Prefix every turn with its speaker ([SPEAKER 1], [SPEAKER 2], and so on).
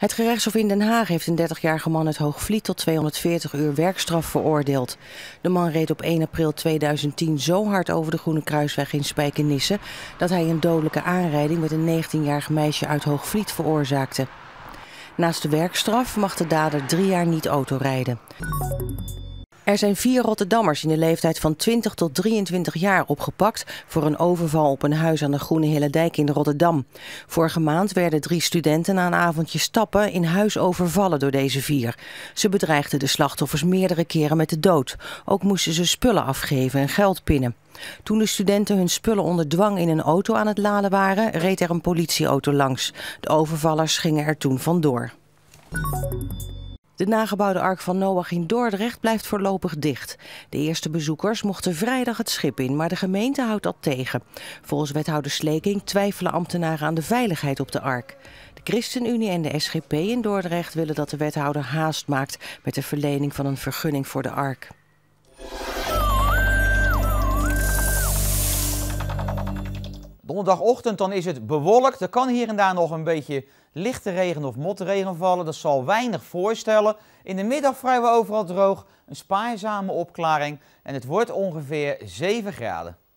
[SPEAKER 1] Het gerechtshof in Den Haag heeft een 30-jarige man uit Hoogvliet tot 240 uur werkstraf veroordeeld. De man reed op 1 april 2010 zo hard over de Groene Kruisweg in Spijkenisse dat hij een dodelijke aanrijding met een 19-jarig meisje uit Hoogvliet veroorzaakte. Naast de werkstraf mag de dader drie jaar niet autorijden. Er zijn vier Rotterdammers in de leeftijd van 20 tot 23 jaar opgepakt voor een overval op een huis aan de Groene Dijk in Rotterdam. Vorige maand werden drie studenten na een avondje stappen in huis overvallen door deze vier. Ze bedreigden de slachtoffers meerdere keren met de dood. Ook moesten ze spullen afgeven en geld pinnen. Toen de studenten hun spullen onder dwang in een auto aan het laden waren, reed er een politieauto langs. De overvallers gingen er toen vandoor. De nagebouwde Ark van Noach in Dordrecht blijft voorlopig dicht. De eerste bezoekers mochten vrijdag het schip in, maar de gemeente houdt dat tegen. Volgens wethouder Sleking twijfelen ambtenaren aan de veiligheid op de Ark. De ChristenUnie en de SGP in Dordrecht willen dat de wethouder haast maakt met de verlening van een vergunning voor de Ark. Donderdagochtend dan is het bewolkt. Er kan
[SPEAKER 2] hier en daar nog een beetje lichte regen of motregen vallen. Dat zal weinig voorstellen. In de middag vrijwel overal droog. Een spaarzame opklaring. En het wordt ongeveer 7 graden.